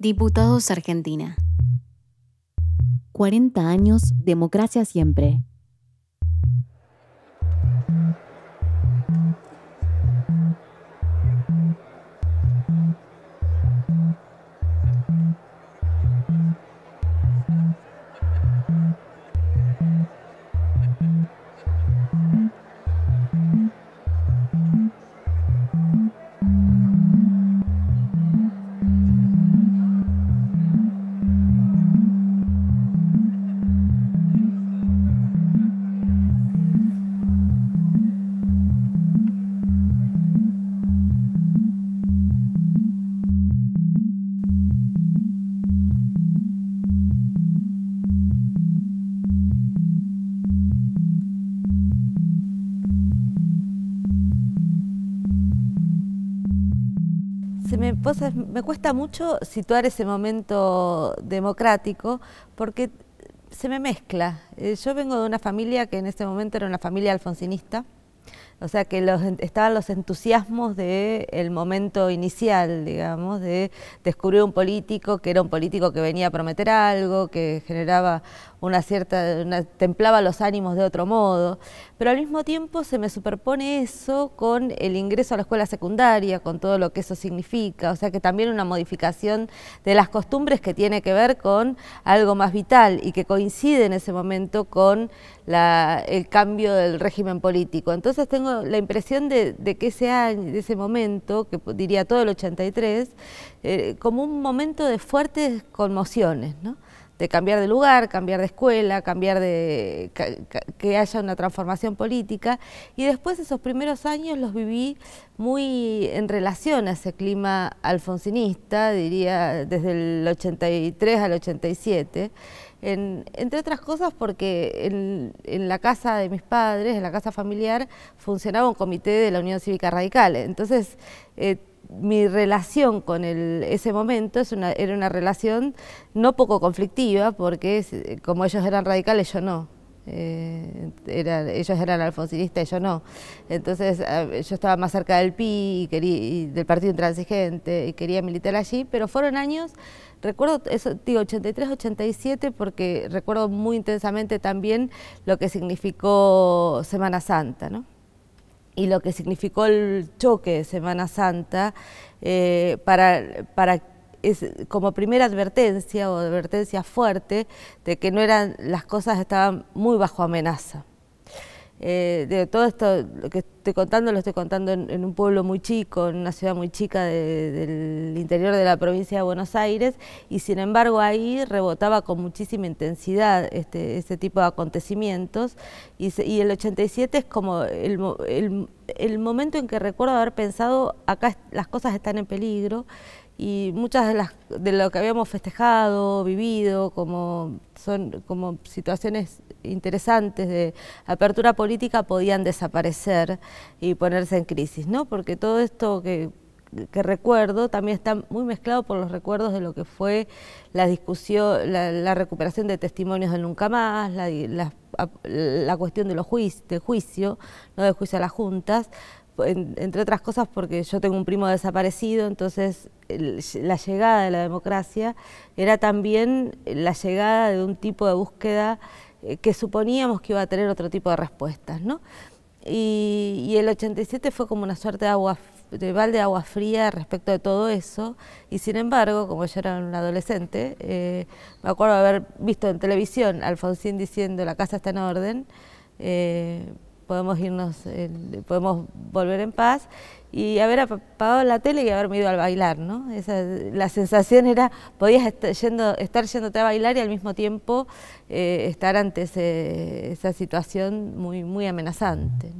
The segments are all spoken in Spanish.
Diputados Argentina. 40 años, democracia siempre. Entonces me cuesta mucho situar ese momento democrático porque se me mezcla. Eh, yo vengo de una familia que en ese momento era una familia alfonsinista, o sea que los, estaban los entusiasmos del momento inicial, digamos, de descubrir un político que era un político que venía a prometer algo, que generaba una cierta, templaba los ánimos de otro modo, pero al mismo tiempo se me superpone eso con el ingreso a la escuela secundaria, con todo lo que eso significa, o sea que también una modificación de las costumbres que tiene que ver con algo más vital y que coincide en ese momento con el cambio del régimen político. Entonces tengo la impresión de, que ese de ese momento, que diría todo el 83, eh, como un momento de fuertes conmociones, de cambiar de lugar, cambiar de escuela, cambiar de que haya una transformación política. Y después esos primeros años los viví muy en relación a ese clima alfonsinista, diría desde el 83 al 87 entre otras cosas porque en, la casa de mis padres, en la casa familiar, funcionaba un comité de la Unión Cívica Radical. Entonces, eh, mi relación con ese momento es una, era una relación no poco conflictiva, porque eh, como ellos eran radicales, yo no. Eh, ellos eran alfonsinistas y yo no. Entonces yo estaba más cerca del PI y del Partido Intransigente y quería militar allí, pero fueron años Recuerdo eso, digo, 83, 87, porque recuerdo muy intensamente también lo que significó Semana Santa, ¿no? Y lo que significó el choque de Semana Santa eh, para, para es como primera advertencia o advertencia fuerte de que no eran las cosas estaban muy bajo amenaza. Eh, de todo esto lo que estoy contando lo estoy contando en, un pueblo muy chico, en una ciudad muy chica del interior de la provincia de Buenos Aires y sin embargo ahí rebotaba con muchísima intensidad este, este tipo de acontecimientos y, y, el 87 es como el, el, el momento en que recuerdo haber pensado acá las cosas están en peligro y muchas de las de lo que habíamos festejado, vivido, como son como situaciones interesantes de apertura política podían desaparecer y ponerse en crisis, ¿no? Porque todo esto que, recuerdo también está muy mezclado por los recuerdos de lo que fue la discusión, la, recuperación de testimonios del nunca más, la, la, cuestión de los juicio, de juicio, no de juicio a las juntas, entre otras cosas porque yo tengo un primo desaparecido, entonces la llegada de la democracia era también la llegada de un tipo de búsqueda eh, que suponíamos que iba a tener otro tipo de respuestas. ¿no? Y, el 87 fue como una suerte de agua de de agua fría respecto de todo eso y sin embargo, como yo era un adolescente, eh, me acuerdo haber visto en televisión a Alfonsín diciendo la casa está en orden, eh, podemos irnos, eh, podemos volver en paz y haber apagado la tele y haberme ido al bailar, ¿no? Esa, la sensación era, podías estar, yendo, estar yéndote a bailar y al mismo tiempo eh, estar ante esa situación muy, muy amenazante.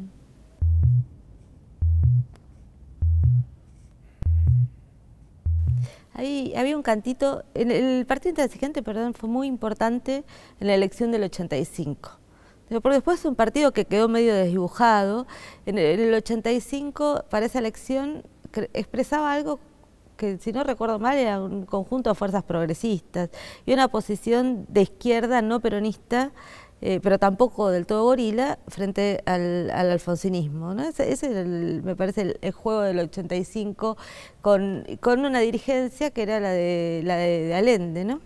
Ahí había un cantito, el, el Partido Intransigente, perdón, fue muy importante en la elección del 85 porque después un partido que quedó medio desdibujado. En el 85, para esa elección, expresaba algo que, si no recuerdo mal, era un conjunto de fuerzas progresistas y una posición de izquierda no peronista eh, pero tampoco del todo gorila, frente al, alfonsinismo. ¿no? Ese, me parece el, juego del 85 con, con una dirigencia que era la de, la de, Allende. ¿no?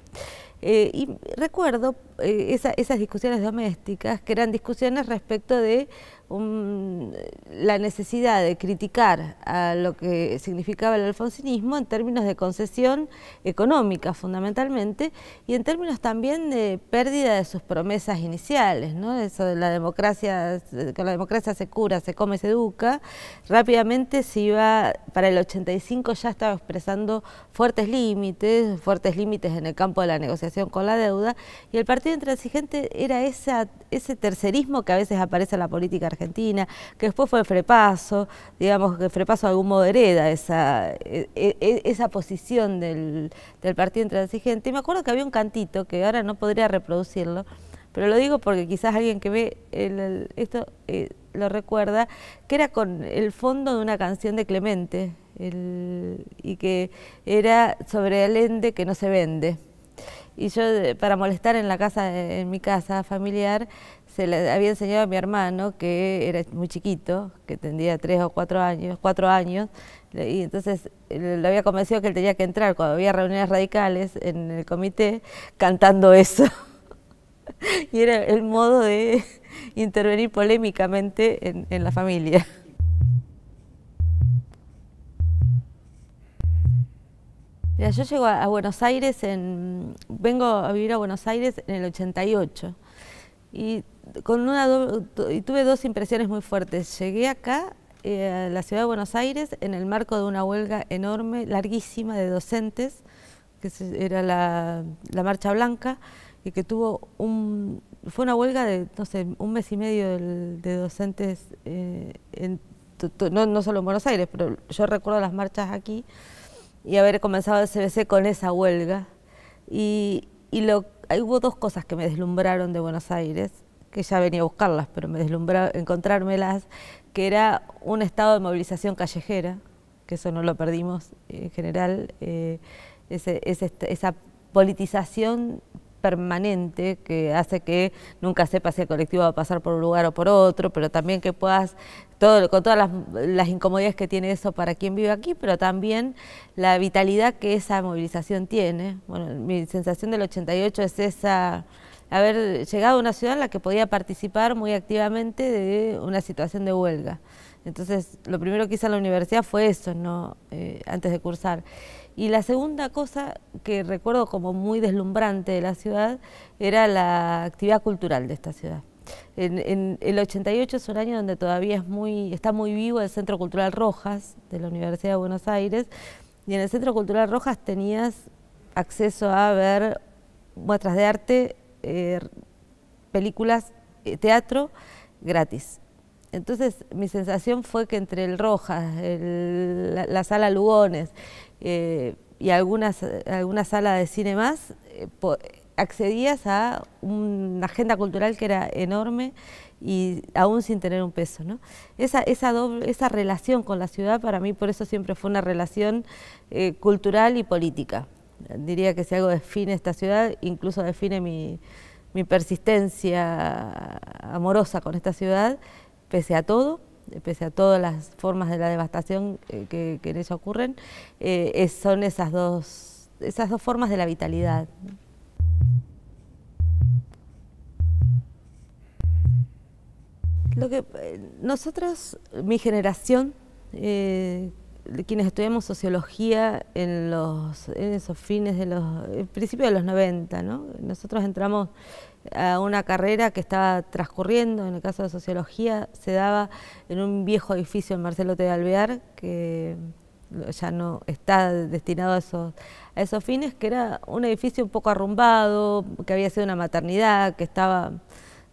Eh, y recuerdo eh, esas discusiones domésticas, que eran discusiones respecto de la necesidad de criticar a lo que significaba el alfonsinismo en términos de concesión económica fundamentalmente y en términos también de pérdida de sus promesas iniciales, ¿no? Eso de la democracia, que la democracia se cura, se come, se educa, rápidamente se iba, para el 85 ya estaba expresando fuertes límites, fuertes límites en el campo de la negociación con la deuda y el Partido Intransigente era esa, ese tercerismo que a veces aparece en la política Argentina, que después fue el Frepaso, digamos que Frepaso de algún modo hereda esa, e, e, e, esa posición del, Partido Intransigente. Y me acuerdo que había un cantito, que ahora no podría reproducirlo, pero lo digo porque quizás alguien que ve esto eh, lo recuerda, que era con el fondo de una canción de Clemente, y que era sobre el ende que no se vende. Y yo, para molestar en la casa, en mi casa familiar, se le había enseñado a mi hermano, que era muy chiquito, que tendría tres o cuatro años, cuatro años, y entonces eh, lo había convencido que él tenía que entrar cuando había reuniones radicales en el comité cantando eso. y era el modo de intervenir polémicamente en, la familia. yo llego a, a Buenos Aires, en, vengo a vivir a Buenos Aires en el 88 y, con una y tuve dos impresiones muy fuertes. Llegué acá, eh, a la ciudad de Buenos Aires, en el marco de una huelga enorme, larguísima, de docentes, que era la, la Marcha Blanca, y que tuvo un... Fue una huelga de, no sé, un mes y medio de, docentes, eh, no, no solo en Buenos Aires, pero yo recuerdo las marchas aquí, y haber comenzado el CBC con esa huelga. Y, y lo hubo dos cosas que me deslumbraron de Buenos Aires, que ya venía a buscarlas, pero me deslumbró encontrármelas, que era un estado de movilización callejera, que eso no lo perdimos eh, en general, eh, esa politización permanente que hace que nunca sepas si el colectivo va a pasar por un lugar o por otro, pero también que puedas, todo, con todas las, incomodidades que tiene eso para quien vive aquí, pero también la vitalidad que esa movilización tiene. Bueno, mi sensación del 88 es esa haber llegado a una ciudad en la que podía participar muy activamente de una situación de huelga. Entonces, lo primero que hice en la universidad fue eso, ¿no? Eh, antes de cursar. Y la segunda cosa que recuerdo como muy deslumbrante de la ciudad era la actividad cultural de esta ciudad. En, el 88 es un año donde todavía es muy, está muy vivo el Centro Cultural Rojas de la Universidad de Buenos Aires y en el Centro Cultural Rojas tenías acceso a ver muestras de arte, eh, películas, eh, teatro gratis. Entonces mi sensación fue que entre el Rojas, la, sala Lugones eh, y algunas, alguna sala de cine más, eh, accedías a una agenda cultural que era enorme y aún sin tener un peso. ¿no? Esa, esa, esa relación con la ciudad para mí por eso siempre fue una relación eh, cultural y política. Diría que si algo define esta ciudad, incluso define mi persistencia amorosa con esta ciudad, pese a todo, pese a todas las formas de la devastación eh, que, en ella ocurren, eh, son esas dos, esas dos formas de la vitalidad. Lo que eh, nosotros, mi generación, quienes estudiamos sociología en, los, en esos fines de los, principios de los 90, ¿no? Nosotros entramos a una carrera que estaba transcurriendo, en el caso de sociología, se daba en un viejo edificio en Marcelo T. Alvear, que ya no está destinado a esos, a esos fines, que era un edificio un poco arrumbado, que había sido una maternidad, que estaba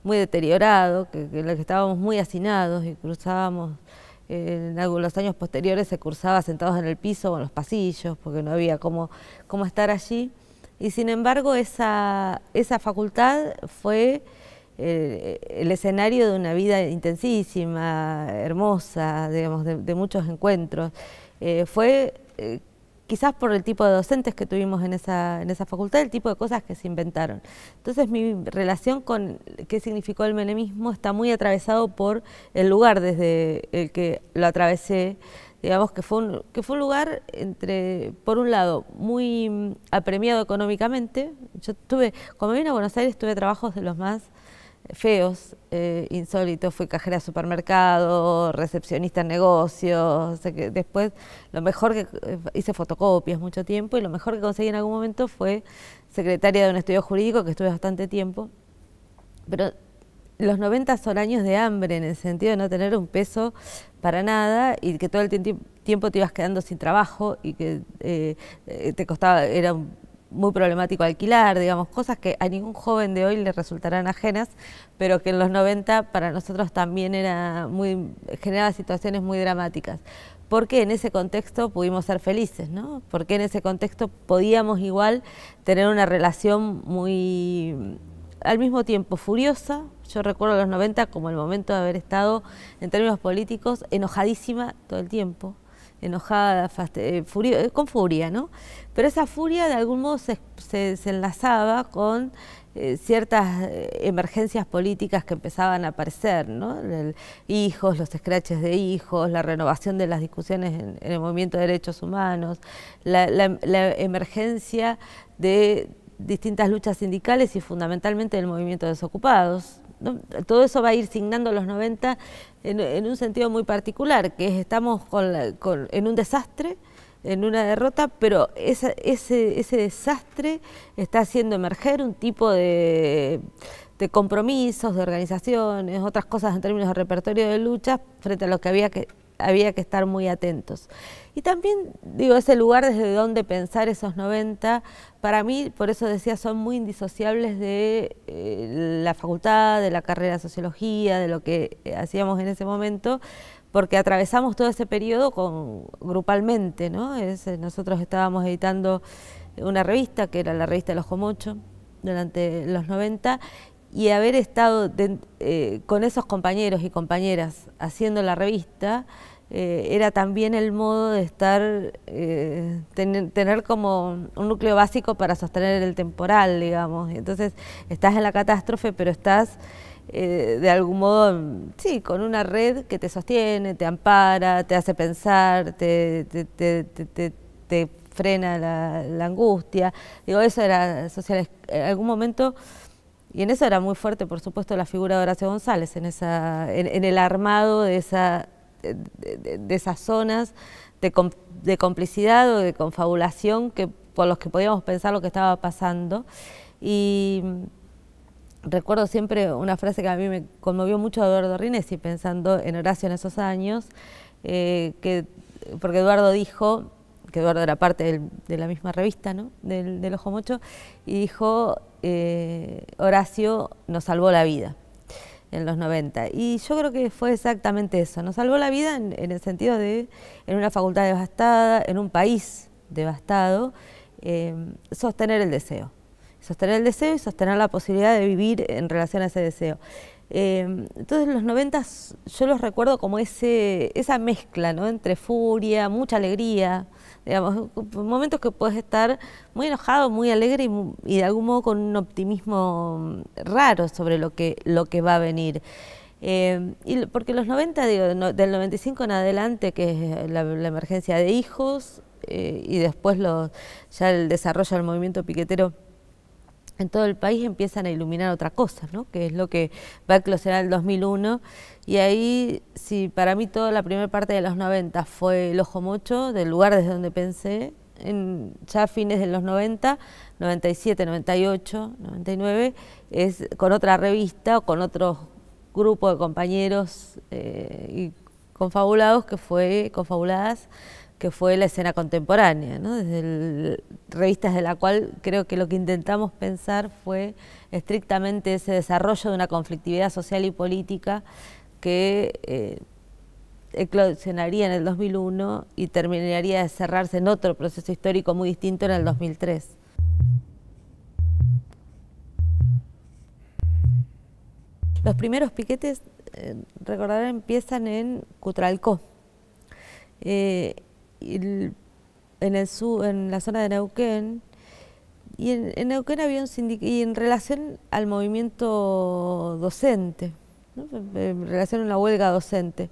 muy deteriorado, que, que, que estábamos muy hacinados y cruzábamos, eh, en algunos años posteriores se cruzaba sentados en el piso o en los pasillos, porque no había cómo estar allí y sin embargo esa, esa facultad fue eh, el escenario de una vida intensísima, hermosa, digamos, de, muchos encuentros. Eh, fue eh, quizás por el tipo de docentes que tuvimos en esa, en esa facultad, el tipo de cosas que se inventaron. Entonces mi relación con qué significó el menemismo está muy atravesado por el lugar desde el que lo atravesé, digamos que fue un, que fue un lugar entre, por un lado, muy mm, apremiado económicamente. Yo tuve, cuando vine a Buenos Aires tuve trabajos de los más eh, feos, eh, insólitos, fui cajera de supermercado, recepcionista en negocios, después lo mejor que eh, hice fotocopias mucho tiempo y lo mejor que conseguí en algún momento fue secretaria de un estudio jurídico que estuve bastante tiempo, pero los 90 son años de hambre en el sentido de no tener un peso para nada y que todo el tiempo te ibas quedando sin trabajo y que eh, eh, te costaba, era muy problemático alquilar, digamos, cosas que a ningún joven de hoy le resultarán ajenas, pero que en los 90 para nosotros también era muy, generaba situaciones muy dramáticas. ¿Por qué en ese contexto pudimos ser felices, ¿no? qué en ese contexto podíamos igual tener una relación muy al mismo tiempo furiosa, yo recuerdo los 90 como el momento de haber estado en términos políticos enojadísima todo el tiempo, enojada, eh, eh, con furia, ¿no? Pero esa furia de algún modo se, enlazaba con eh, ciertas emergencias políticas que empezaban a aparecer, ¿no? hijos, los escraches de hijos, la renovación de las discusiones en, el movimiento de derechos humanos, la emergencia de distintas luchas sindicales y fundamentalmente del movimiento de desocupados. Todo eso va a ir signando los 90 en, un sentido muy particular, que es estamos en un desastre, en una derrota, pero ese, desastre está haciendo emerger un tipo de de compromisos, de organizaciones, otras cosas en términos de repertorio de luchas frente a lo que había que había que estar muy atentos. Y también, digo, ese lugar desde donde pensar esos 90, para mí, por eso decía, son muy indisociables de eh, la facultad, de la carrera de sociología, de lo que eh, hacíamos en ese momento, porque atravesamos todo ese periodo con, grupalmente, ¿no? Eh, nosotros estábamos editando una revista, que era la revista Los Comocho, durante los 90, y haber estado eh, con esos compañeros y compañeras haciendo la revista eh, era también el modo de estar, eh, tener como un núcleo básico para sostener el temporal, digamos. Entonces estás en la catástrofe, pero estás de algún modo, sí, con una red que te sostiene, te ampara, te hace pensar, te, te, te frena la, la, angustia. Digo, eso era social. En algún momento y en eso era muy fuerte, por supuesto, la figura de Horacio González, en, esa, en, el armado de, esa, de, esas zonas de, complicidad o de confabulación que, por los que podíamos pensar lo que estaba pasando. Y recuerdo siempre una frase que a mí me conmovió mucho Eduardo Rinesi, pensando en Horacio en esos años, eh, que, porque Eduardo dijo, que Eduardo era parte de la misma revista, Del, Ojo Mocho, y dijo, eh, Horacio nos salvó la vida en los 90. Y yo creo que fue exactamente eso, nos salvó la vida en, el sentido de, en una facultad devastada, en un país devastado, eh, sostener el deseo. Sostener el deseo y sostener la posibilidad de vivir en relación a ese deseo. Eh, entonces los 90 yo los recuerdo como ese, esa mezcla entre furia, mucha alegría, digamos, momentos que puedes estar muy enojado, muy alegre y, y, de algún modo con un optimismo mm, raro sobre lo que, lo que va a venir. Eh, y porque los 90, digo, del 95 en adelante, que es la, emergencia de hijos eh, y después los, ya el desarrollo del movimiento piquetero en todo el país empiezan a iluminar otra cosa, ¿no? que es lo que va a eclosionar el 2001. Y ahí, si para mí toda la primera parte de los 90 fue el ojo mocho, del lugar desde donde pensé, en, ya a fines de los 90, 97, 98, 99, es con otra revista o con otro grupo de compañeros eh, y confabulados que fue Confabuladas, que fue la escena contemporánea, desde revistas de la cual creo que lo que intentamos pensar fue estrictamente ese desarrollo de una conflictividad social y política que eh, eclosionaría en el 2001 y terminaría de cerrarse en otro proceso histórico muy distinto en el 2003. Los primeros piquetes, eh, recordarán, empiezan en Cutralcó. Eh, en, el sur, en la zona de Neuquén, y en, Neuquén había un sindicato, y en relación al movimiento docente, en relación a una huelga docente.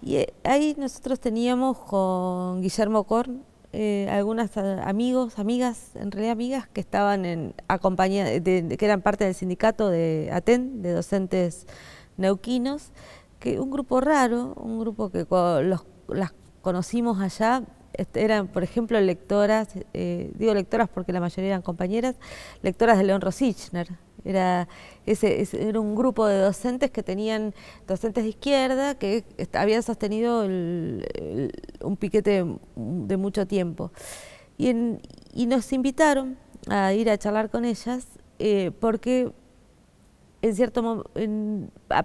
Y eh, ahí nosotros teníamos con Guillermo Korn eh, algunas eh, amigos, amigas, en realidad amigas que estaban en que eran parte del sindicato de ATEN, de docentes neuquinos, que un grupo raro, un grupo que los, las conocimos allá este, eran, por ejemplo, lectoras, eh, digo lectoras porque la mayoría eran compañeras, lectoras de León Rosichner. Era, ese, era un grupo de docentes que tenían, docentes de izquierda, que habían sostenido un piquete de, mucho tiempo. Y, nos invitaron a ir a charlar con ellas eh, porque, en cierto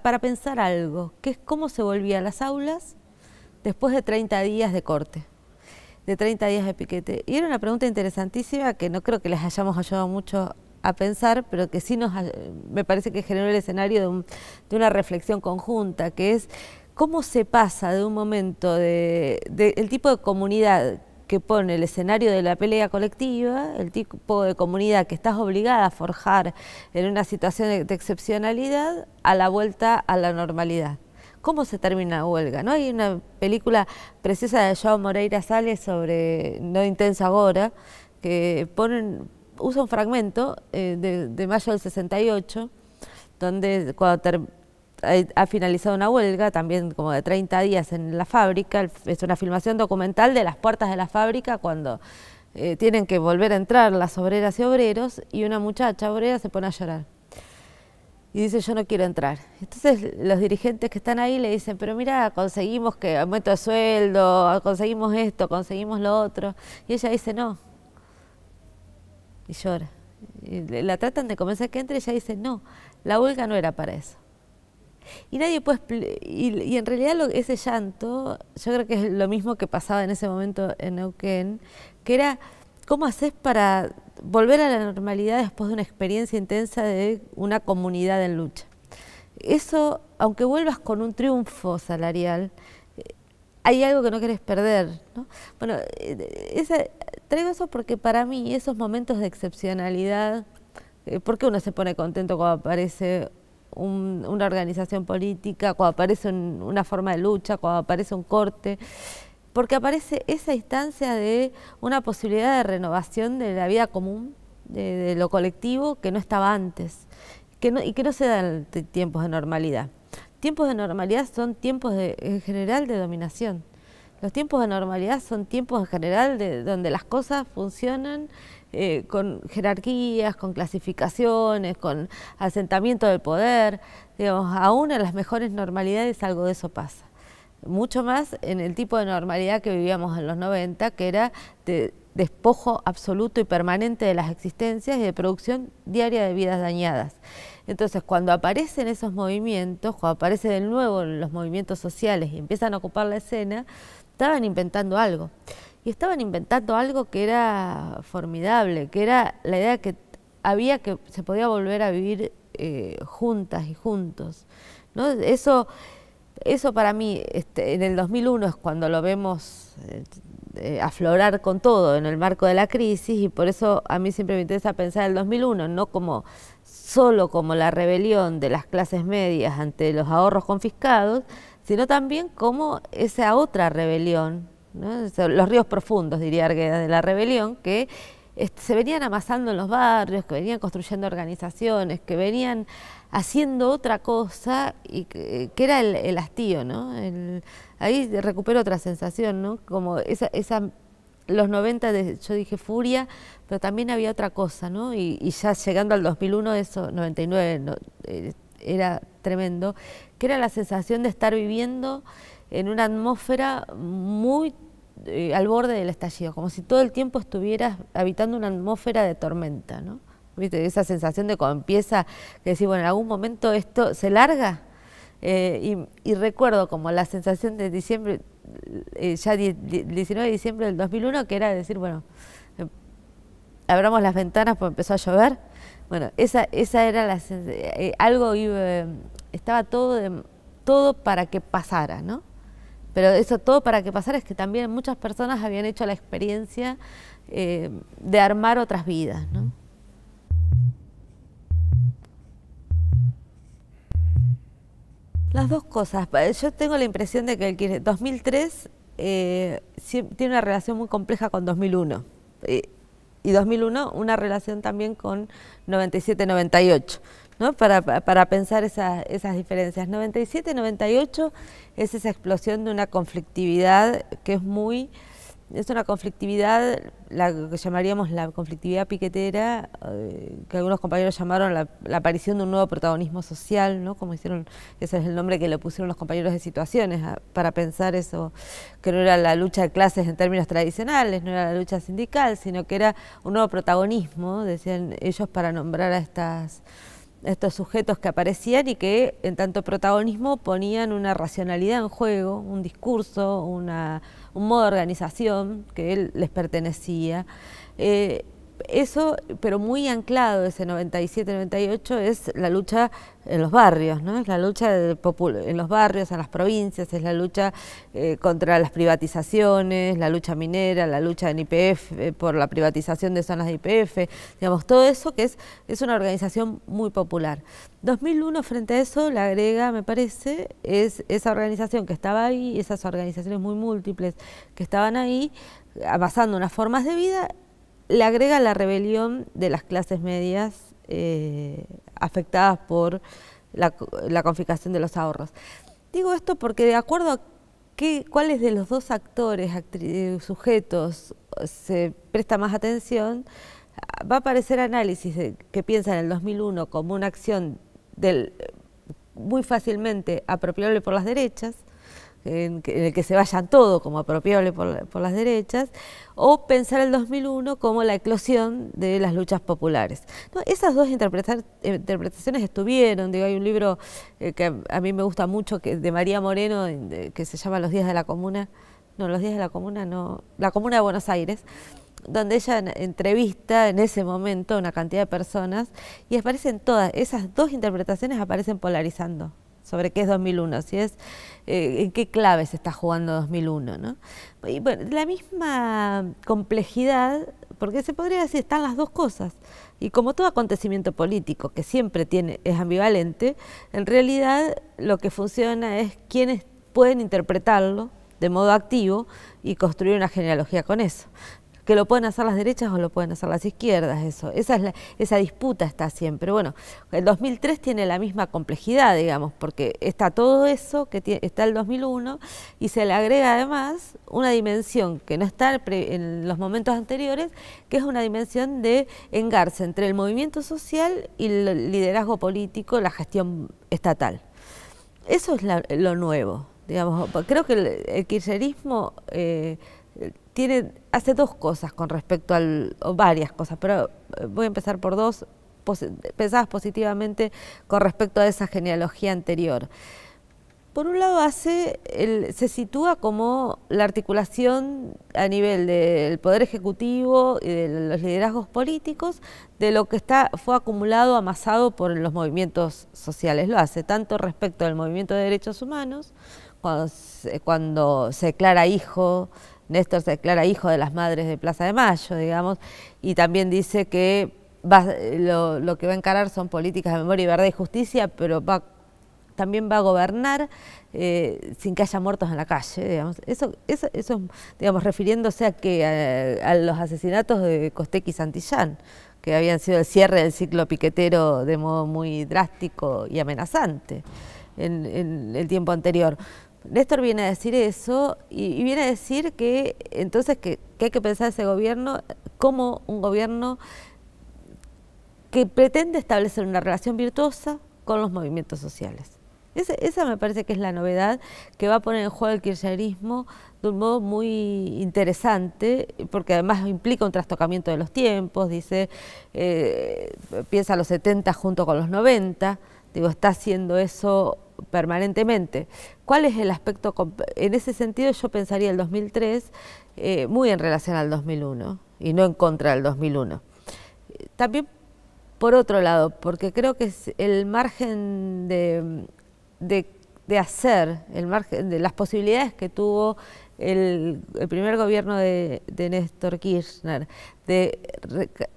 para pensar algo, que es cómo se volvían las aulas después de 30 días de corte, de 30 días de piquete. Y era una pregunta interesantísima que no creo que les hayamos ayudado mucho a pensar, pero que sí nos, me parece que generó el escenario de, una reflexión conjunta, que es cómo se pasa de un momento de, el tipo de comunidad que pone el escenario de la pelea colectiva, el tipo de comunidad que estás obligada a forjar en una situación de excepcionalidad, a la vuelta a la normalidad cómo se termina la huelga. ¿no? Hay una película preciosa de Joao Moreira Sales sobre No Intensa Agora, que ponen, usa un fragmento eh, de, mayo del 68, donde cuando ha finalizado una huelga, también como de 30 días en la fábrica, es una filmación documental de las puertas de la fábrica cuando eh, tienen que volver a entrar las obreras y obreros, y una muchacha obrera se pone a llorar y dice yo no quiero entrar. Entonces los dirigentes que están ahí le dicen, pero mira, conseguimos que aumento de sueldo, conseguimos esto, conseguimos lo otro. Y ella dice no. Y llora. Y la tratan de convencer que entre y ella dice no, la huelga no era para eso. Y nadie pues y, en realidad lo, ese llanto, yo creo que es lo mismo que pasaba en ese momento en Neuquén, que era ¿Cómo haces para volver a la normalidad después de una experiencia intensa de una comunidad en lucha? Eso, aunque vuelvas con un triunfo salarial, eh, hay algo que no quieres perder. ¿no? Bueno, eh, esa, traigo eso porque para mí esos momentos de excepcionalidad, eh, ¿por qué uno se pone contento cuando aparece una organización política, cuando aparece una forma de lucha, cuando aparece un corte? porque aparece esa instancia de una posibilidad de renovación de la vida común, de, lo colectivo, que no estaba antes y que no se dan tiempos de normalidad. Tiempos de normalidad son tiempos de, en general de dominación. Los tiempos de normalidad son tiempos en general de, donde las cosas funcionan eh, con jerarquías, con clasificaciones, con asentamiento del poder. Digamos, aún en las mejores normalidades algo de eso pasa mucho más en el tipo de normalidad que vivíamos en los 90, que era de despojo absoluto y permanente de las existencias y de producción diaria de vidas dañadas. Entonces, cuando aparecen esos movimientos, cuando aparecen de nuevo los movimientos sociales y empiezan a ocupar la escena, estaban inventando algo. Y estaban inventando algo que era formidable, que era la idea que había que se podía volver a vivir eh, juntas y juntos. ¿no? Eso eso para mí, este, en el 2001 es cuando lo vemos eh, eh, aflorar con todo en el marco de la crisis y por eso a mí siempre me interesa pensar el 2001, no como solo como la rebelión de las clases medias ante los ahorros confiscados, sino también como esa otra rebelión, los ríos profundos, diría Argueda, de la rebelión, que este, se venían amasando en los barrios, que venían construyendo organizaciones, que venían haciendo otra cosa y que, era el, hastío, ¿no? El, ahí recupero otra sensación, ¿no? Como esa, los 90 yo dije furia, pero también había otra cosa, ¿no? Y, ya llegando al 2001, eso, 99, eh, era tremendo, que era la sensación de estar viviendo en una atmósfera muy eh, al borde del estallido, como si todo el tiempo estuvieras habitando una atmósfera de tormenta, ¿no? ¿Viste? Esa sensación de cuando empieza, que decir, bueno, en algún momento esto se larga. Eh, y, recuerdo como la sensación de diciembre, eh, ya 19 de diciembre del 2001, que era decir, bueno, abramos las ventanas porque empezó a llover. Bueno, esa, esa era la sensación, algo iba, estaba todo, todo para que pasara, ¿no? Pero eso todo para que pasara es que también muchas personas habían hecho la experiencia eh, de armar otras vidas, ¿no? Las dos cosas. Yo tengo la impresión de que el 2003 eh, tiene una relación muy compleja con 2001. y 2001 una relación también con 97-98 para, pensar esas diferencias. 97-98 es esa explosión de una conflictividad que es muy... Es una conflictividad, la que llamaríamos la conflictividad piquetera, eh, que algunos compañeros llamaron la, aparición de un nuevo protagonismo social, ¿no? Como hicieron, ese es el nombre que le pusieron los compañeros de situaciones para pensar eso, que no era la lucha de clases en términos tradicionales, no era la lucha sindical, sino que era un nuevo protagonismo, decían ellos, para nombrar a estas estos sujetos que aparecían y que en tanto protagonismo ponían una racionalidad en juego, un discurso, una, un modo de organización que él les pertenecía. Eh, eso, pero muy anclado ese 97-98, es la lucha en los barrios, ¿no? Es la lucha en los barrios, en las provincias, es la lucha eh, contra las privatizaciones, la lucha minera, la lucha en IPF eh, por la privatización de zonas de IPF, digamos, todo eso que es, es una organización muy popular. 2001 frente a eso la agrega, me parece, es esa organización que estaba ahí, esas organizaciones muy múltiples que estaban ahí, avanzando unas formas de vida le agrega la rebelión de las clases medias eh, afectadas por la, la, confiscación de los ahorros. Digo esto porque de acuerdo a qué, cuáles de los dos actores, eh, sujetos, se presta más atención, va a aparecer análisis que piensan en el 2001 como una acción muy fácilmente apropiable por las derechas, en, el que se vayan todo como apropiable por, las derechas, o pensar el 2001 como la eclosión de las luchas populares. esas dos eh, interpretaciones estuvieron, digo, hay un libro eh, que a mí me gusta mucho que, de María Moreno que se llama Los días de la comuna, no, Los días de la comuna, no, La comuna de Buenos Aires, donde ella entrevista en ese momento una cantidad de personas y aparecen todas, esas dos interpretaciones aparecen polarizando sobre qué es 2001, si es eh, en qué clave se está jugando 2001. ¿no? Y bueno, la misma complejidad, porque se podría decir, están las dos cosas. Y como todo acontecimiento político, que siempre tiene, es ambivalente, en realidad lo que funciona es quienes pueden interpretarlo de modo activo y construir una genealogía con eso que lo pueden hacer las derechas o lo pueden hacer las izquierdas, eso. Esa, esa disputa está siempre. Bueno, el 2003 tiene la misma complejidad, digamos, porque está todo eso que está el 2001 y se le agrega además una dimensión que no está en los momentos anteriores, que es una dimensión de engarse entre el movimiento social y el liderazgo político, la gestión estatal. Eso es lo nuevo, digamos. Creo que el, el kirchnerismo... Eh, tiene, hace dos cosas con respecto al, varias cosas, pero eh, voy a empezar por dos pensadas positivamente con respecto a esa genealogía anterior. Por un lado hace, se sitúa como la articulación a nivel del poder ejecutivo y de los liderazgos políticos de lo que está, fue acumulado, amasado por los movimientos sociales. Lo hace tanto respecto al movimiento de derechos humanos, cuando cuando se declara hijo Néstor se declara hijo de las madres de Plaza de Mayo, digamos, y también dice que lo, que va a encarar son políticas de memoria y verdad y justicia, pero va, también va a gobernar eh, sin que haya muertos en la calle, digamos. Eso, eso, digamos, refiriéndose a que eh, a, los asesinatos de Costec y Santillán, que habían sido el cierre del ciclo piquetero de modo muy drástico y amenazante en el tiempo anterior. Néstor viene a decir eso y, viene a decir que entonces que, hay que pensar ese gobierno como un gobierno que pretende establecer una relación virtuosa con los movimientos sociales. esa me parece que es la novedad que va a poner en juego el kirchnerismo de un modo muy interesante, porque además implica un trastocamiento de los tiempos, dice, eh, piensa los 70 junto con los 90, digo, está haciendo eso permanentemente. ¿Cuál es el aspecto? En ese sentido yo pensaría el 2003 eh, muy en relación al 2001 y no en contra del 2001. También por otro lado, porque creo que es el margen de, de, hacer, el margen de las posibilidades que tuvo el, primer gobierno de, Néstor Kirchner, de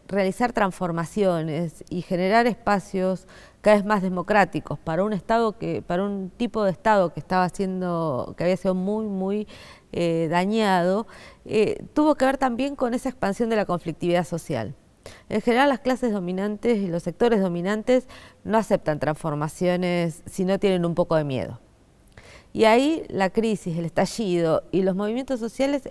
realizar transformaciones y generar espacios cada vez más democráticos para un estado que para un tipo de estado que estaba siendo que había sido muy muy eh, dañado eh, tuvo que ver también con esa expansión de la conflictividad social en general las clases dominantes y los sectores dominantes no aceptan transformaciones si no tienen un poco de miedo y ahí la crisis el estallido y los movimientos sociales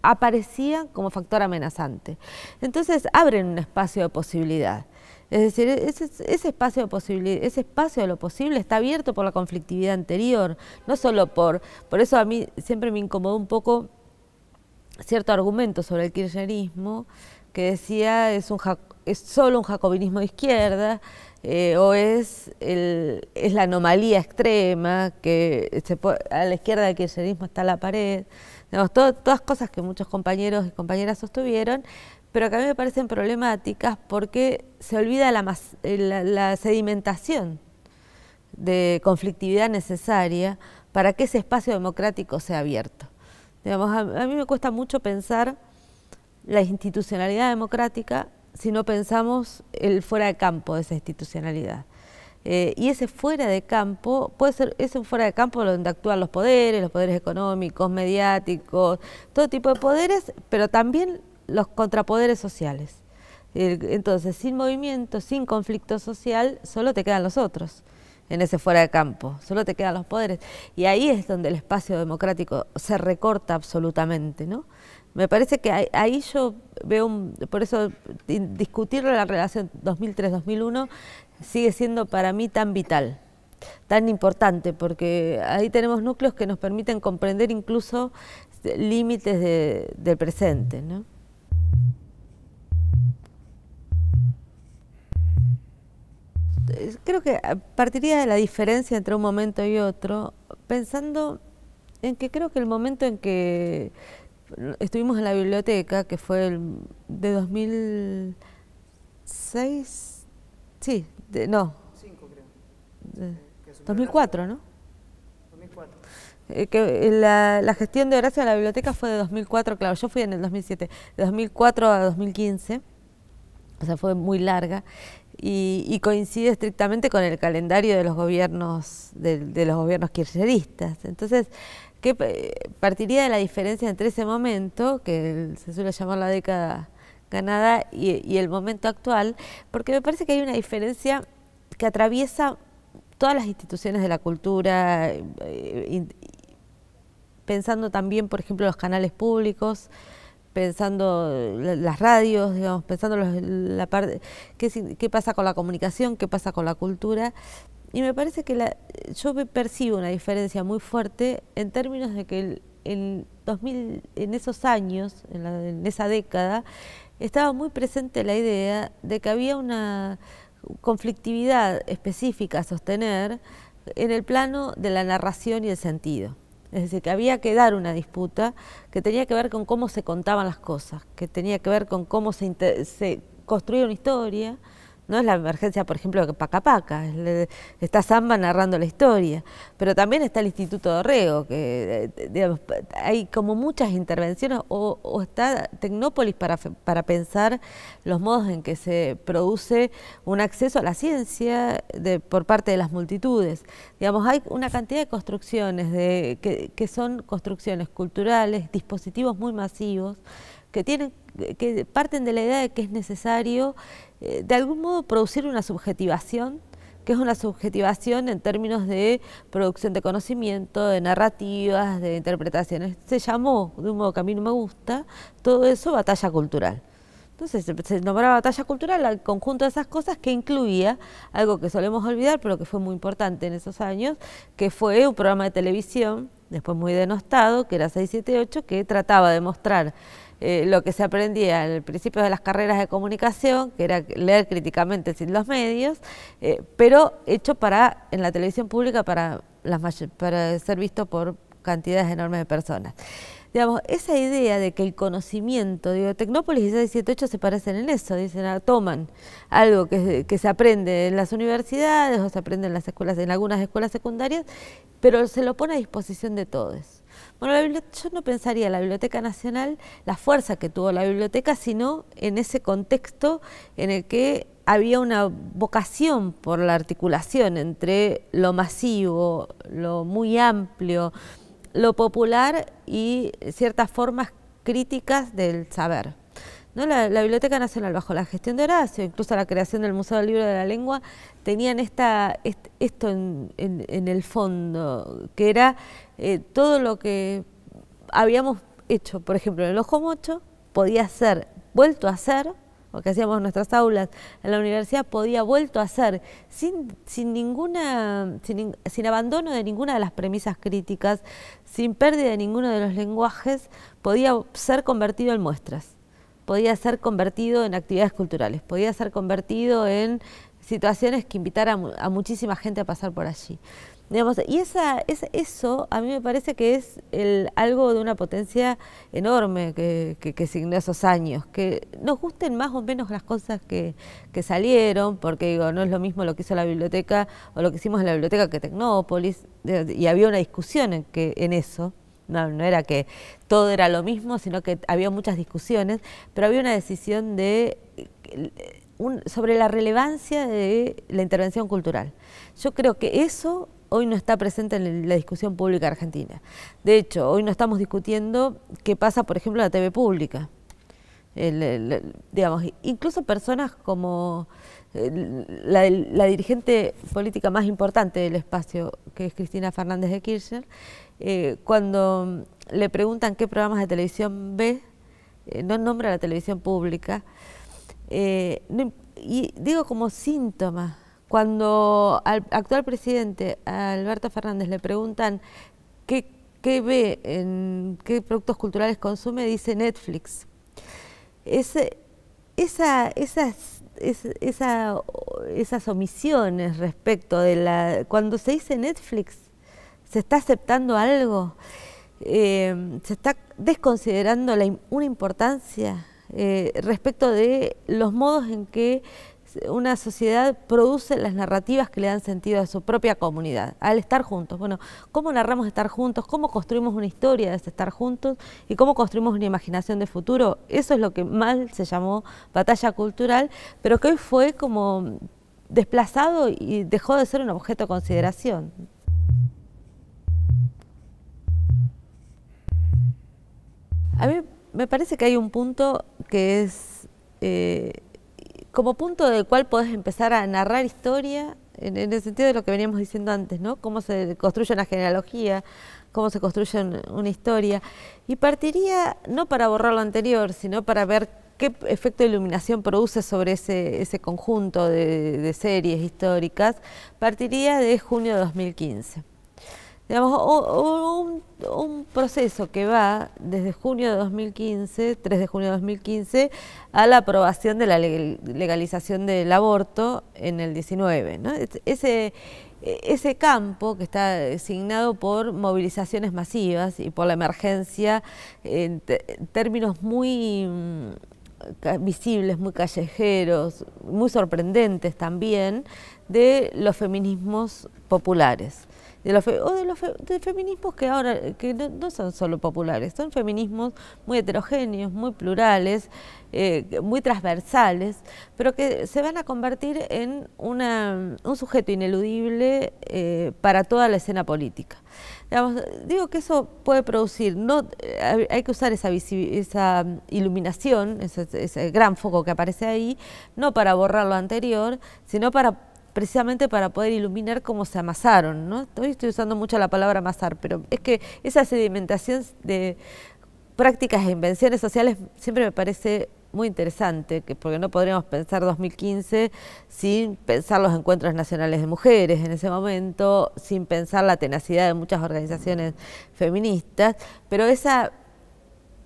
aparecían como factor amenazante entonces abren un espacio de posibilidad es decir, e-, ese, espacio de ese espacio de lo posible está abierto por la conflictividad anterior, no solo por... Por eso a mí siempre me incomodó un poco cierto argumento sobre el kirchnerismo que decía es, un, es solo un jacobinismo de izquierda eh, o es, el, es la anomalía extrema que se a la izquierda del kirchnerismo está la pared. Digamos, todas cosas que muchos compañeros y compañeras sostuvieron, pero que a mí me parecen problemáticas porque se olvida eh, la, la, sedimentación de conflictividad necesaria para que ese espacio democrático sea abierto. Digamos, a, mí me cuesta mucho pensar la institucionalidad democrática si no pensamos el fuera de campo de esa institucionalidad. Eh, y ese fuera de campo puede ser es un fuera de campo donde actúan los poderes, los poderes económicos, mediáticos, todo tipo de poderes, pero también los contrapoderes sociales. Eh, entonces, sin movimiento, sin conflicto social, solo te quedan los otros en ese fuera de campo, solo te quedan los poderes. Y ahí es donde el espacio democrático se recorta absolutamente, ¿no? Me parece que ahí yo veo, un, por eso discutir la relación 2003-2001 sigue siendo para mí tan vital, tan importante, porque ahí tenemos núcleos que nos permiten comprender incluso eh, límites del presente, creo que ah, partiría de la diferencia entre un momento y otro, pensando en que creo que el momento en que estuvimos en la biblioteca, que fue el de 2006, sí, no. 2004, eh, ¿no? 2004. Eh, que eh, la, la, gestión de Horacio en la biblioteca fue de 2004, claro, yo fui en el 2007, de 2004 a 2015 o sea, fue muy larga. Y, coincide estrictamente con el calendario de los gobiernos de, los gobiernos kirchneristas. Entonces, ¿qué partiría de la diferencia entre ese momento, que se suele llamar la década ganada, y, y el momento actual? Porque me parece que hay una diferencia que atraviesa todas las instituciones de la cultura, eh, pensando también, por ejemplo, los canales públicos pensando eh, las radios, pensando la parte, qué, pasa con la comunicación, qué pasa con la cultura. Y me parece que yo percibo una diferencia muy fuerte en términos de que en esos años, en esa década, estaba muy presente la idea de que había una conflictividad específica a sostener en el plano de la narración y el sentido. Es decir, que había que dar una disputa que tenía que ver con cómo se contaban las cosas, que tenía que ver con cómo se, se construía una historia, no es la emergencia, por ejemplo, de Pacapaca, está Samba narrando la historia, pero también está el Instituto Dorrego, que eh, eh, hay como muchas intervenciones, o, está Tecnópolis para, pensar los modos en que se produce un acceso a la ciencia por parte de las multitudes. Digamos, hay una cantidad de construcciones, que, que son construcciones culturales, dispositivos muy masivos, que tienen que parten de la idea de que es necesario eh, de algún modo producir una subjetivación que es una subjetivación en términos de producción de conocimiento, de narrativas, de interpretaciones. Se llamó, de un modo que a mí no me gusta, todo eso batalla cultural. Entonces se nombraba batalla cultural al conjunto de esas cosas que incluía algo que solemos olvidar, pero que fue muy importante en esos años, que fue un programa de televisión, después muy denostado, que era 678, que trataba de mostrar eh, lo que se aprendía al principio de las carreras de comunicación, que era leer críticamente sin los medios, eh, pero hecho para en la televisión pública para, las para ser visto por cantidades enormes de personas. Digamos, esa idea de que el conocimiento, de Tecnópolis y hechos se parecen en eso, dicen, ah, toman algo que, que, se aprende en las universidades o se aprende en las escuelas, en algunas escuelas secundarias, pero se lo pone a disposición de todos bueno, yo no pensaría en la Biblioteca Nacional, la fuerza que tuvo la biblioteca, sino en ese contexto en el que había una vocación por la articulación entre lo masivo, lo muy amplio, lo popular y ciertas formas críticas del saber. La, Biblioteca Nacional, bajo la gestión de Horacio, incluso la creación del Museo del Libro de la Lengua, tenían esto en, el fondo, que era eh, todo lo que habíamos hecho, por ejemplo, en el Ojo Mocho, podía ser vuelto a ser, lo que hacíamos en nuestras aulas en la universidad, podía vuelto a ser, sin, ninguna, sin abandono de ninguna de las premisas críticas, sin pérdida de ninguno de los lenguajes, podía ser convertido en muestras podía ser convertido en actividades culturales, podía ser convertido en situaciones que invitaran a, muchísima gente a pasar por allí. Digamos, y esa, eso a mí me parece que es el, algo de una potencia enorme que, signó esos años. Que nos gusten más o menos las cosas que, salieron, porque digo, no es lo mismo lo que hizo la biblioteca o lo que hicimos en la biblioteca que Tecnópolis, y había una discusión que, en eso no, era que todo era lo mismo, sino que había muchas discusiones, pero había una decisión de eh, sobre la relevancia de la intervención cultural. Yo creo que eso hoy no está presente en la discusión pública argentina. De hecho, hoy no estamos discutiendo qué pasa, por ejemplo, en la TV pública. digamos, incluso personas como eh, la dirigente política más importante del espacio, que es Cristina Fernández de Kirchner, eh, cuando mm, le preguntan qué programas de televisión ve, eh, no nombra la televisión pública, eh, y digo como síntoma, cuando al actual presidente Alberto Fernández le preguntan qué, ve, en, qué productos culturales consume, dice Netflix. esa, esas, esas omisiones respecto de la... Cuando se dice Netflix, se está aceptando algo, eh, se está desconsiderando una importancia eh, respecto de los modos en que una sociedad produce las narrativas que le dan sentido a su propia comunidad, al estar juntos. Bueno, ¿cómo narramos estar juntos? ¿Cómo construimos una historia de estar juntos? ¿Y cómo construimos una imaginación de futuro? Eso es lo que mal se llamó batalla cultural, pero que hoy fue como desplazado y dejó de ser un objeto de consideración. A mí me parece que hay un punto que es eh, como punto del cual podés empezar a narrar historia en, el sentido de lo que veníamos diciendo antes, ¿no? Cómo se construye una genealogía, cómo se construye una historia. Y partiría no para borrar lo anterior, sino para ver qué efecto de iluminación produce sobre ese, ese conjunto de series históricas. Partiría de junio de 2015. Digamos, un, proceso que va desde junio de 2015, 3 de junio de 2015, a la aprobación de la legalización del aborto en el 19. Ese, campo que está designado por movilizaciones masivas y por la emergencia en términos muy mm, visibles, muy callejeros, muy sorprendentes también, de los feminismos populares de los o de los feminismos que ahora que no, son solo populares, son feminismos muy heterogéneos, muy plurales, eh, muy transversales, pero que se van a convertir en un sujeto ineludible eh, para toda la escena política. digo que eso puede producir, no, eh, hay que usar esa, iluminación, ese gran foco que aparece ahí, no para borrar lo anterior, sino para precisamente para poder iluminar cómo se amasaron. ¿no? Hoy estoy usando mucho la palabra amasar, pero es que esa sedimentación de prácticas e invenciones sociales siempre me parece muy interesante, que, porque no podríamos pensar 2015 sin pensar los encuentros nacionales de mujeres en ese momento, sin pensar la tenacidad de muchas organizaciones feministas, pero esa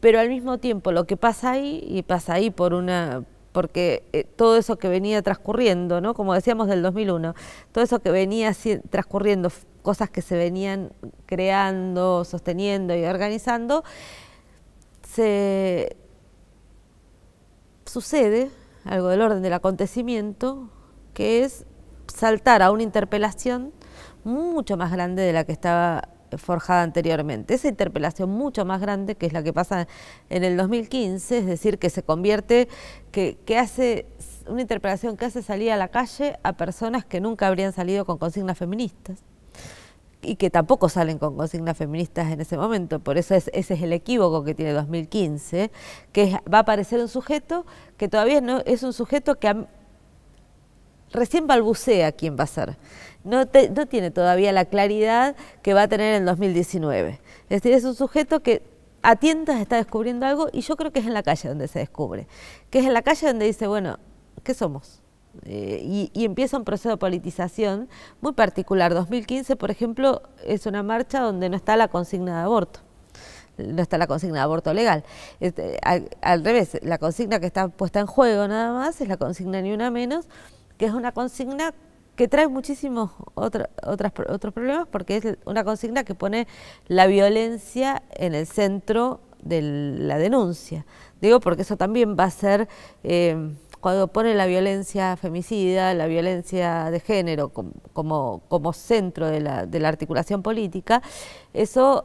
pero al mismo tiempo lo que pasa ahí y pasa ahí por una porque eh, todo eso que venía transcurriendo, ¿no? como decíamos del 2001, todo eso que venía transcurriendo, cosas que se venían creando, sosteniendo y organizando, se sucede algo del orden del acontecimiento, que es saltar a una interpelación mucho más grande de la que estaba forjada anteriormente. Esa interpelación mucho más grande que es la que pasa en el 2015, es decir, que se convierte, que, hace una interpelación que hace salir a la calle a personas que nunca habrían salido con consignas feministas y que tampoco salen con consignas feministas en ese momento, por eso ese es el equívoco que tiene 2015, que va a aparecer un sujeto que todavía no es un sujeto que Recién balbucea quién va a ser. No, tiene todavía la claridad que va a tener en 2019. Es decir, es un sujeto que a tientas está descubriendo algo y yo creo que es en la calle donde se descubre. Que es en la calle donde dice, bueno, ¿qué somos? Eh, y, empieza un proceso de politización muy particular. 2015, por ejemplo, es una marcha donde no está la consigna de aborto, no está la consigna de aborto legal. Este, al, revés, la consigna que está puesta en juego nada más es la consigna ni una menos que es una consigna que trae muchísimos otras, otros problemas porque es una consigna que pone la violencia en el centro de la denuncia. Digo, porque eso también va a ser, eh, cuando pone la violencia femicida, la violencia de género como, como, centro de la, de la articulación política, eso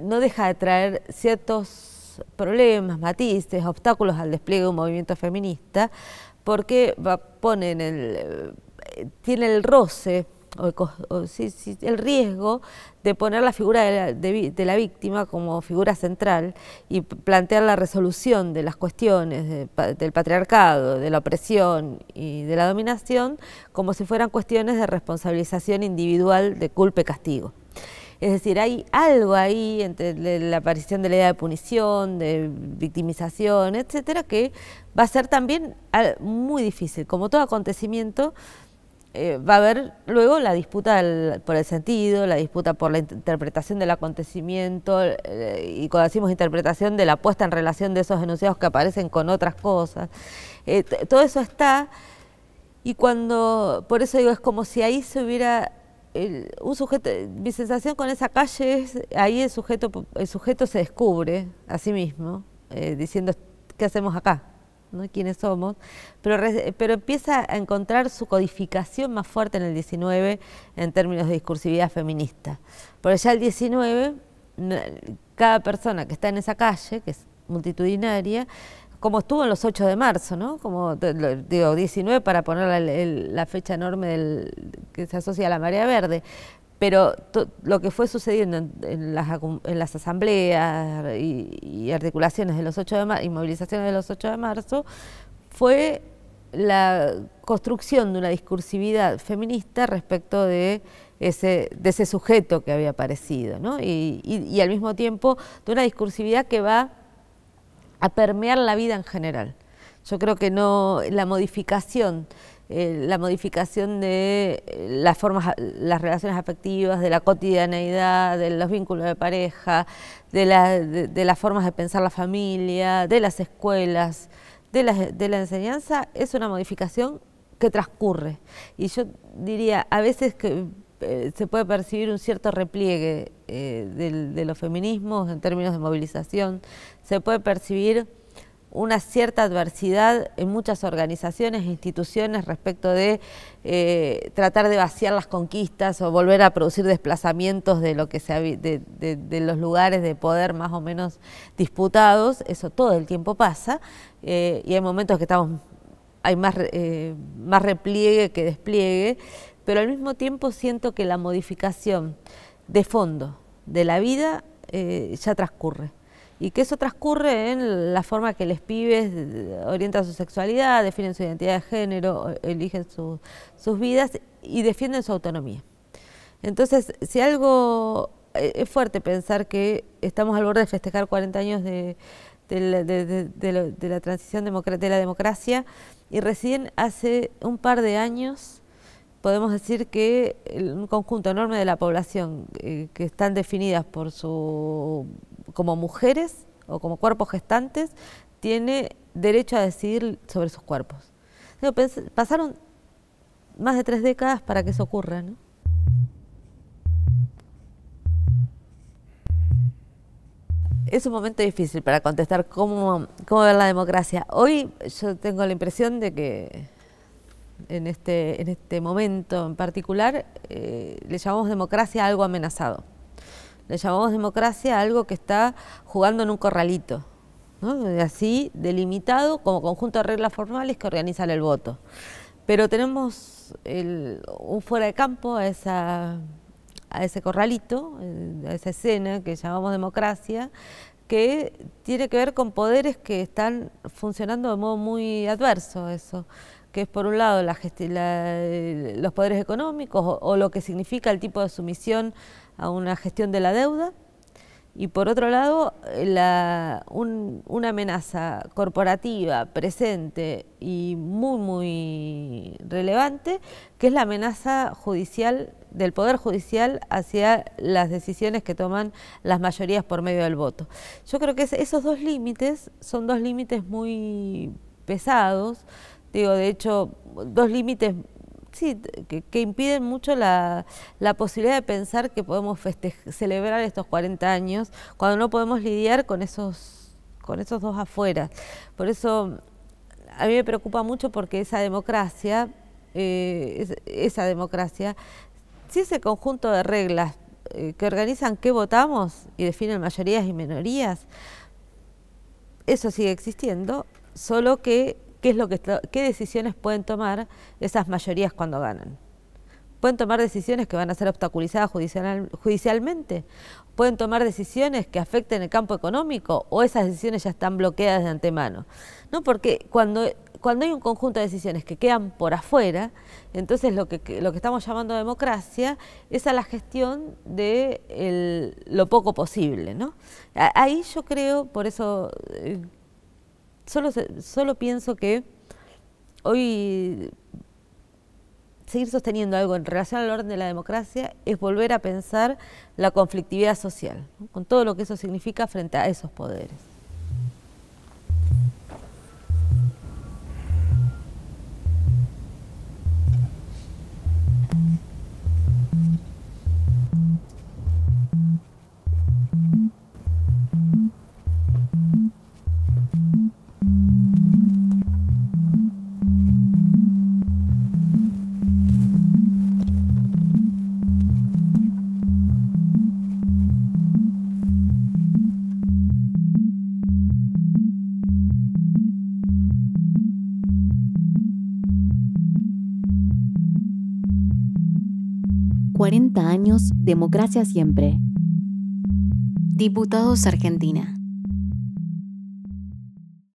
no deja de traer ciertos problemas, matices, obstáculos al despliegue de un movimiento feminista, porque eh, tiene el roce o, el riesgo de poner la figura de la, víctima como figura central y plantear la resolución de las cuestiones del patriarcado, de la opresión y de la dominación como si fueran cuestiones de responsabilización individual de culpa y castigo. Es decir, hay algo ahí entre la aparición de la idea de punición, de victimización, etcétera, que va a ser también muy difícil. Como todo acontecimiento, eh, va a haber luego la disputa por el sentido, la disputa por la interpretación del acontecimiento, eh, y cuando decimos interpretación de la puesta en relación de esos enunciados que aparecen con otras cosas. Eh, todo eso está, y cuando, por eso digo, es como si ahí se hubiera un sujeto, mi sensación con esa calle es, ahí el sujeto, el sujeto se descubre a sí mismo, eh, diciendo, ¿qué hacemos acá? ¿no? quiénes somos, pero, pero empieza a encontrar su codificación más fuerte en el 19 en términos de discursividad feminista. Por allá el 19, cada persona que está en esa calle, que es multitudinaria, como estuvo en los 8 de marzo, ¿no? Como digo, 19 para poner la, fecha enorme que se asocia a la marea verde. Pero lo que fue sucediendo en, las, asambleas y, articulaciones de los 8 de marzo, y movilizaciones de los 8 de marzo fue la construcción de una discursividad feminista respecto de ese, de ese sujeto que había aparecido, ¿no? y al mismo tiempo de una discursividad que va a permear la vida en general. Yo creo que no la modificación, eh, la modificación de eh, las formas, las relaciones afectivas, de la cotidianeidad, de los vínculos de pareja, de, las formas de pensar la familia, de las escuelas, de la, de la enseñanza, es una modificación que transcurre. Y yo diría, a veces que eh, se puede percibir un cierto repliegue eh, de los feminismos en términos de movilización, se puede percibir una cierta adversidad en muchas organizaciones e instituciones respecto de eh, tratar de vaciar las conquistas o volver a producir desplazamientos de, lo que se, de, los lugares de poder más o menos disputados. Eso todo el tiempo pasa y hay momentos que estamos hay más, más repliegue que despliegue pero al mismo tiempo siento que la modificación de fondo de la vida eh, ya transcurre. Y que eso transcurre en la forma que los pibes eh, orientan su sexualidad, definen su identidad de género, eligen sus vidas y defienden su autonomía. Entonces, si algo eh, es fuerte pensar que estamos al borde de festejar 40 años de, de la transición de la democracia y recién hace un par de años podemos decir que un conjunto enorme de la población eh, que están definidas por su, como mujeres o como cuerpos gestantes tiene derecho a decidir sobre sus cuerpos. pasaron más de tres décadas para que eso ocurra. es un momento difícil para contestar cómo ver la democracia. Hoy yo tengo la impresión de que en este, en este momento en particular, eh, le llamamos democracia algo amenazado. Le llamamos democracia algo que está jugando en un corralito, así delimitado como conjunto de reglas formales que organizan el voto. Pero tenemos un fuera de campo a, esa, a ese corralito, eh, a esa escena que llamamos democracia, que tiene que ver con poderes que están funcionando de modo muy adverso eso que es por un lado eh, los poderes económicos o, lo que significa el tipo de sumisión a una gestión de la deuda, y por otro lado eh, una amenaza corporativa presente y muy, muy relevante, que es la amenaza judicial del Poder Judicial hacia las decisiones que toman las mayorías por medio del voto. Yo creo que esos dos límites son dos límites muy pesados, Digo, de hecho, dos límites que, impiden mucho la, posibilidad de pensar que podemos celebrar estos 40 años cuando no podemos lidiar con esos, con esos dos afueras. Por eso a mí me preocupa mucho porque esa democracia, eh, esa democracia, si ese conjunto de reglas eh, que organizan qué votamos y definen mayorías y minorías, eso sigue existiendo, solo que qué, decisiones pueden tomar esas mayorías cuando ganan. Pueden tomar decisiones que van a ser obstaculizadas judicialmente, pueden tomar decisiones que afecten el campo económico o esas decisiones ya están bloqueadas de antemano. ¿No? Porque cuando, cuando hay un conjunto de decisiones que quedan por afuera, entonces lo que, lo que estamos llamando democracia es a la gestión de lo poco posible. ¿no? Ahí yo creo, por eso eh, solo, solo pienso que hoy seguir sosteniendo algo en relación al orden de la democracia es volver a pensar la conflictividad social, con todo lo que eso significa frente a esos poderes. 40 años, democracia siempre. Diputados Argentina.